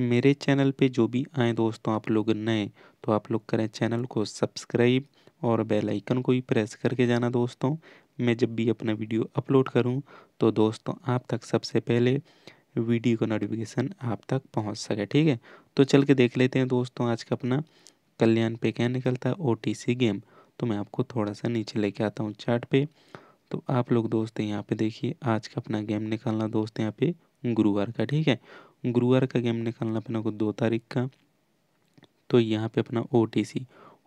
मेरे चैनल पे जो भी आए दोस्तों आप लोग नए तो आप लोग करें चैनल को सब्सक्राइब और बेल आइकन को भी प्रेस करके जाना दोस्तों मैं जब भी अपना वीडियो अपलोड करूं तो दोस्तों आप तक सबसे पहले वीडियो का नोटिफिकेशन आप तक पहुंच सके ठीक है तो चल के देख लेते हैं दोस्तों आज का अपना कल्याण पे क्या निकलता है ओ गेम तो मैं आपको थोड़ा सा नीचे लेके आता हूँ चार्ट पे तो आप लोग दोस्त यहाँ पे देखिए आज का अपना गेम निकालना दोस्त यहाँ पे गुरुवार का ठीक है गुरुवार का गेम निकालना अपने को दो तारीख का तो यहाँ पे अपना ओ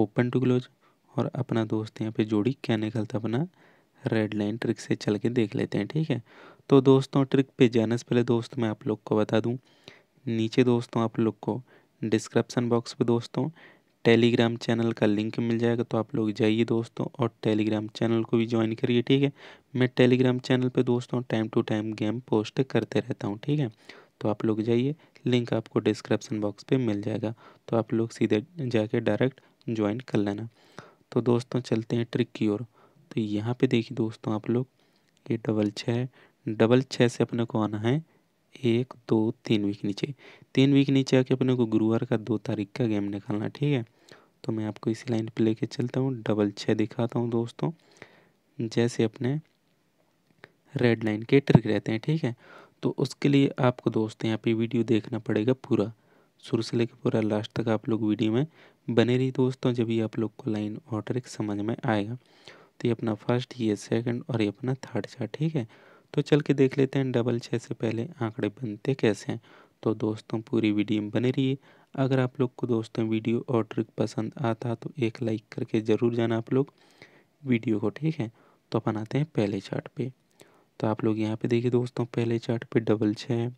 ओपन टू क्लोज और अपना दोस्त यहाँ पे जोड़ी क्या निकलता अपना रेड लाइन ट्रिक से चल के देख लेते हैं ठीक है तो दोस्तों ट्रिक पे जाने से पहले दोस्त मैं आप लोग को बता दूँ नीचे दोस्तों आप लोग को डिस्क्रिप्सन बॉक्स पर दोस्तों टेलीग्राम चैनल का लिंक मिल जाएगा तो आप लोग जाइए दोस्तों और टेलीग्राम चैनल को भी ज्वाइन करिए ठीक है मैं टेलीग्राम चैनल पे दोस्तों time to time game post करते रहता हूँ ठीक है तो आप लोग जाइए लिंक आपको डिस्क्रिप्सन बॉक्स पे मिल जाएगा तो आप लोग सीधे जाके डायरेक्ट ज्वाइन कर लेना तो दोस्तों चलते हैं ट्रिक की ओर तो यहाँ पे देखिए दोस्तों आप लोग ये डबल छः डबल छः से अपने को आना है एक दो तीन वीक नीचे तीन वीक नीचे आके अपने को गुरुवार का दो तारीख का गेम निकालना ठीक है तो मैं आपको इसी लाइन पर ले चलता हूँ डबल छः दिखाता हूँ दोस्तों जैसे अपने रेड लाइन के ट्रिक रहते हैं ठीक है तो उसके लिए आपको दोस्त यहाँ पे वीडियो देखना पड़ेगा पूरा शुरू से लेकर पूरा लास्ट तक आप लोग वीडियो में बने रही दोस्तों जब ये आप लोग को लाइन और ट्रिक समझ में आएगा तो ये अपना फर्स्ट ये सेकंड और ये अपना थर्ड चार्ट ठीक है तो चल के देख लेते हैं डबल छः से पहले आंकड़े बनते कैसे हैं तो दोस्तों पूरी वीडियो में बने रही अगर आप लोग को दोस्तों वीडियो और ट्रिक पसंद आता तो एक लाइक करके ज़रूर जाना आप लोग वीडियो को ठीक है तो अपन आते हैं पहले चार्ट पे तो आप लोग यहाँ पे देखिए दोस्तों पहले चार्ट पे डबल छः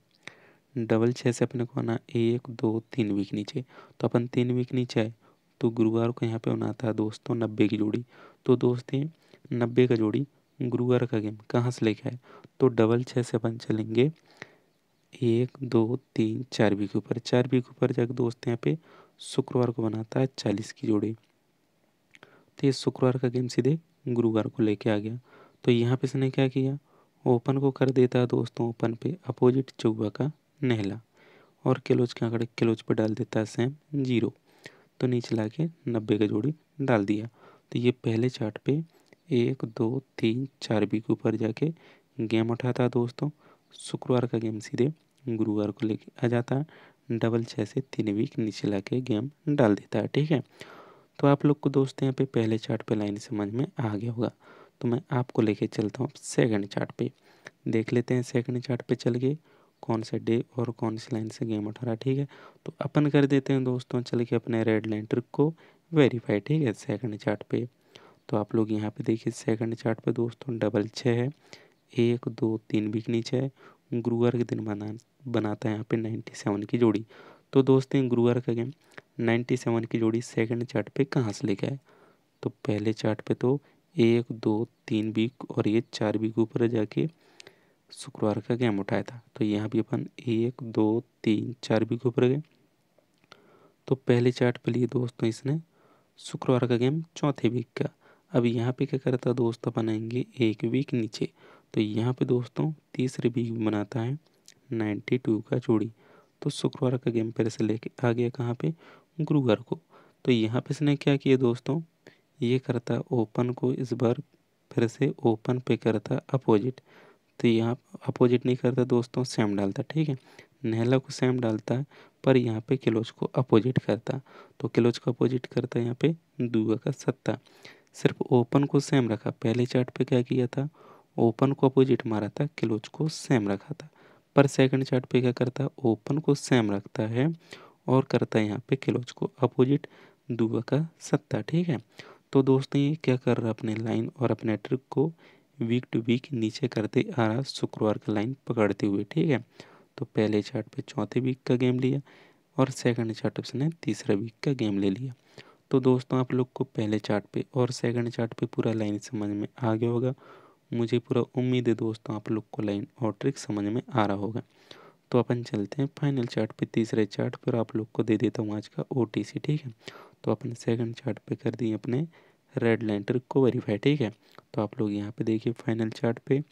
डबल छः से अपने को आना एक दो तीन वीक नीचे तो अपन तीन वीक नीचे आए तो गुरुवार को यहाँ पे बनाता है दोस्तों नब्बे की जोड़ी तो दोस्तें नब्बे का जोड़ी गुरुवार का गेम कहाँ से लेके आए तो डबल छः से अपन चलेंगे एक दो तीन चार वीक ऊपर चार वीक ऊपर जाकर दोस्त यहाँ पे शुक्रवार को बनाता है चालीस की जोड़ी तो ये शुक्रवार का गेम सीधे गुरुवार को लेके आ गया तो यहाँ पे इसने क्या किया ओपन को कर देता है दोस्तों ओपन पे अपोजिट चौबा का नहला और क्लोज के आंकड़े क्लोज पे डाल देता है सेम जीरो तो नीचे ला के नब्बे का जोड़ी डाल दिया तो ये पहले चार्ट पे एक दो तीन चार बी के ऊपर जाके गेम उठाता है दोस्तों शुक्रवार का गेम सीधे गुरुवार को लेके आ जाता है डबल छः से तीन वीक नीचे ला के गेम डाल देता है ठीक है तो आप लोग को दोस्त यहाँ पे पहले चार्ट पे लाइन समझ में आ गया होगा तो मैं आपको लेके चलता हूँ सेकंड चार्ट पे देख लेते हैं सेकंड चार्ट पे चल गए कौन से डे और कौन सी लाइन से गेम उठा रहा ठीक है तो अपन कर देते हैं दोस्तों चल के अपने रेड लाइन ट्रिक को वेरीफाई ठीक है सेकंड चार्ट पे तो आप लोग यहाँ पे देखिए सेकंड चार्ट पे दोस्तों डबल छः है एक दो तीन वीक नीचे है गुरुवार के दिन बना बनाता है यहाँ पे नाइन्टी सेवन की जोड़ी तो दोस्तों गुरुवार का गेम नाइन्टी सेवन की जोड़ी सेकंड चार्ट पे कहाँ से लेके आए तो पहले चार्ट पे तो एक दो तीन वीक और ये चार वीक ऊपर जाके शुक्रवार का गेम उठाया था तो यहाँ भी अपन एक दो तीन चार वीक ऊपर गए तो पहले चार्ट पे लिए दोस्तों इसने शुक्रवार का गेम चौथे वीक का अब यहाँ पे क्या करता दोस्त अपन आएंगे एक वीक नीचे तो यहाँ पे दोस्तों तीसरे वीक बनाता है नाइन्टी टू का जोड़ी तो शुक्रवार का गेम पहले से लेके आ गया कहाँ पे गुरुवार को तो यहाँ पे इसने क्या किया दोस्तों ये करता ओपन को इस बार फिर से ओपन पे करता अपोजिट तो यहाँ अपोजिट नहीं करता दोस्तों सेम डालता ठीक है नहला को सेम डालता है पर यहाँ पे किलोज को अपोजिट करता तो किलोज को अपोजिट करता यहाँ पे दूगा का सत्ता सिर्फ ओपन को सेम रखा पहले चार्ट पे क्या किया था ओपन को अपोजिट मारा था किलोज को सेम रखा था पर सेकंड चार्ट पे क्या करता है ओपन को सेम रखता है और करता है यहाँ पे किलोज को अपोजिट दूगा का सत्ता ठीक है तो दोस्तों ये क्या कर रहा है अपने लाइन और अपने ट्रिक को वीक टू वीक नीचे करते आ रहा शुक्रवार का लाइन पकड़ते हुए ठीक है तो पहले चार्ट पे चौथे वीक का गेम लिया और सेकंड चार्ट उसने तीसरा वीक का गेम ले लिया तो दोस्तों आप लोग को पहले चार्ट पे और सेकंड चार्ट पे पूरा लाइन समझ में आ गया होगा मुझे पूरा उम्मीद है दोस्तों आप लोग को लाइन और ट्रिक समझ में आ रहा होगा तो अपन चलते हैं फाइनल चार्ट पे तीसरे चार्ट पर आप लोग को दे देता हूँ आज का ओ ठीक है तो अपने सेकंड चार्ट पे कर दिए अपने रेड लेंटर को वेरीफाई ठीक है तो आप लोग यहाँ पे देखिए फाइनल चार्ट पे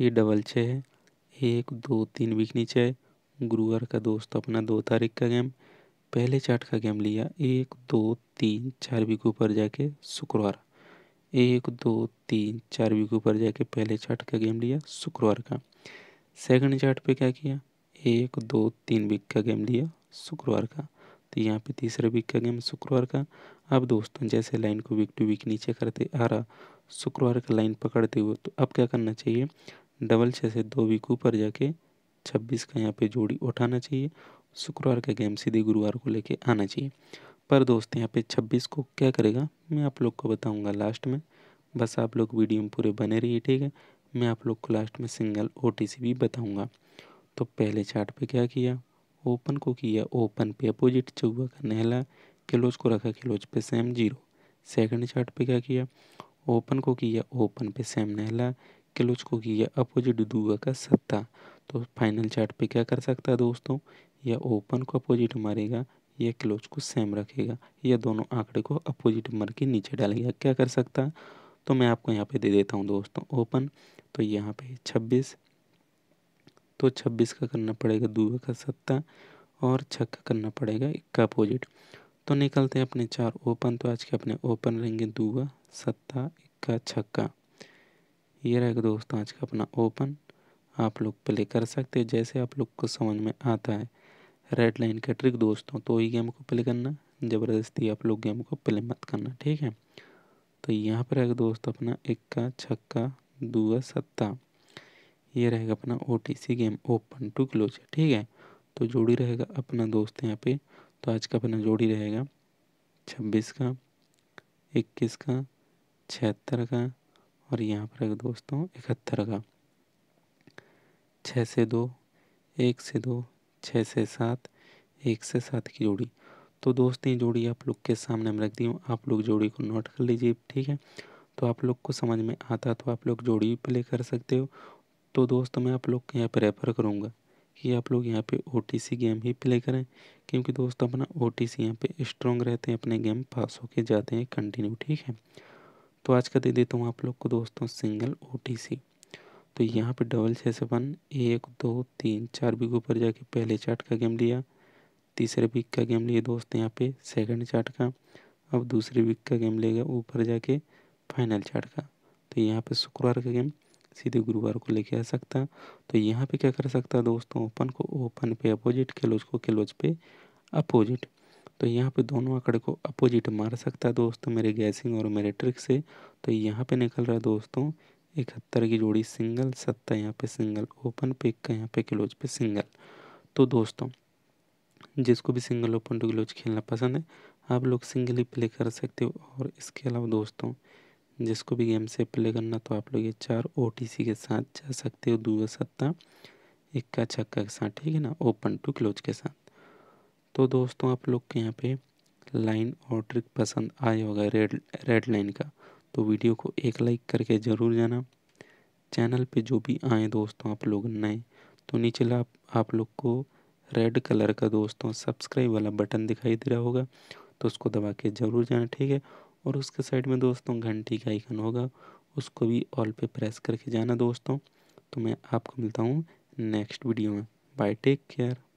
ये डबल छः है एक दो तीन वीक नीचे है गुरुवार का दोस्त तो अपना दो तारीख का गेम पहले चार्ट का गेम लिया एक दो तीन चार वीक ऊपर जाके शुक्रवार एक दो तीन चार वीक ऊपर जाके पहले चार्ट का गेम लिया शुक्रवार का सेकंड चार्ट पे क्या किया एक दो तीन वीक का गेम लिया शुक्रवार का तो यहाँ पे तीसरा वीक का गेम शुक्रवार का अब दोस्तों जैसे लाइन को वीक टू वीक नीचे करते आ रहा शुक्रवार का लाइन पकड़ते हुए तो अब क्या करना चाहिए डबल छः से दो वीक ऊपर जाके छब्बीस का यहाँ पे जोड़ी उठाना चाहिए शुक्रवार का गेम सीधे गुरुवार को लेके आना चाहिए पर दोस्त यहाँ पे छब्बीस को क्या करेगा मैं आप लोग को बताऊँगा लास्ट में बस आप लोग वीडियो में पूरे बने रहिए ठीक है मैं आप लोग को लास्ट में सिंगल ओ भी बताऊँगा तो पहले चार्ट पे क्या किया ओपन को किया ओपन पे अपोजिट चौवा का नहला क्लोज को रखा क्लोज पे सेम जीरो सेकंड चार्ट पे क्या किया ओपन को किया ओपन पे सेम नहला क्लोज को किया अपोजिट दुआ का सत्ता तो फाइनल चार्ट पे क्या कर सकता है दोस्तों या ओपन को अपोजिट मारेगा या क्लोज को सेम रखेगा या दोनों आंकड़े को अपोजिट मर के नीचे डालेगा क्या कर सकता है तो मैं आपको यहाँ पे दे देता हूँ दोस्तों ओपन तो यहाँ पे छब्बीस तो छब्बीस का करना पड़ेगा दो का सत्ता और छः का करना पड़ेगा इक्का अपोजिट तो निकलते हैं अपने चार ओपन तो आज के अपने ओपन रहेंगे दुआ सत्ता इक्का छक्का ये रहेगा दोस्तों आज का अपना ओपन आप लोग प्ले कर सकते हो जैसे आप लोग को समझ में आता है रेड लाइन का ट्रिक दोस्तों तो ही गेम को प्ले करना ज़बरदस्ती आप लोग गेम को प्ले मत करना ठीक है तो यहाँ पर रहेगा दोस्त अपना इक्का छक्का दुआ सत्ता ये रहेगा अपना ओ गेम ओपन टू क्लोज ठीक है तो जोड़ी रहेगा अपना दोस्त यहाँ पे तो आज का अपना जोड़ी रहेगा छब्बीस का इक्कीस का छिहत्तर का और यहाँ पर रहेगा दोस्तों इकहत्तर का छः से दो एक से दो छः से सात एक से सात की जोड़ी तो दोस्त ये जोड़ी आप लोग के सामने हम रख दी हूँ आप लोग जोड़ी को नोट कर लीजिए ठीक है तो आप लोग को समझ में आता तो आप लोग जोड़ी प्ले कर सकते हो तो दोस्त मैं आप लोग के यहाँ पर रेफर करूँगा कि आप लोग यहाँ पे ओ गेम ही प्ले करें क्योंकि दोस्त अपना ओ टी सी यहाँ पर स्ट्रॉन्ग रहते हैं अपने गेम पास होके जाते हैं कंटिन्यू ठीक है तो आज का दे देता हूँ आप लोग को दोस्तों सिंगल ओ तो यहाँ पे डबल छः से वन एक दो तीन चार बिगो ऊपर जाके पहले चार्ट का गेम लिया तीसरे वीक का गेम लिए दोस्त यहाँ पे सेकंड चार्ट का अब दूसरे वीक का गेम लेगा ऊपर जाके फाइनल चार्ट का तो यहाँ पे शुक्रवार का गेम सीधे गुरुवार को लेके आ सकता तो यहाँ पे क्या कर सकता दोस्तों ओपन को ओपन पे अपोजिट क्लोज को क्लोज पे अपोजिट तो यहाँ पे दोनों आंकड़े को अपोजिट मार सकता है दोस्तों मेरे गैसिंग और मेरे ट्रिक से तो यहाँ पे निकल रहा है दोस्तों इकहत्तर की जोड़ी सिंगल सत्ता यहाँ पे सिंगल ओपन पे का यहाँ पे क्लोज पे सिंगल तो दोस्तों जिसको भी सिंगल ओपन टू क्लोज खेलना पसंद है आप लोग सिंगल ही प्ले कर सकते हो और इसके अलावा दोस्तों जिसको भी गेम से प्ले करना तो आप लोग ये चार ओ के साथ जा सकते हो दो सत्ता इक्का छक्का के साथ ठीक है ना ओपन टू क्लोज के साथ तो दोस्तों आप लोग के यहाँ पे लाइन और ट्रिक पसंद आए होगा रेड रेड लाइन का तो वीडियो को एक लाइक करके ज़रूर जाना चैनल पे जो भी आए दोस्तों आप लोग नए तो नीचे आप, आप लोग को रेड कलर का दोस्तों सब्सक्राइब वाला बटन दिखाई दे रहा होगा तो उसको दबा के ज़रूर जाना ठीक है और उसके साइड में दोस्तों घंटी का आइकन होगा उसको भी ऑल पे प्रेस करके जाना दोस्तों तो मैं आपको मिलता हूँ नेक्स्ट वीडियो में बाय टेक केयर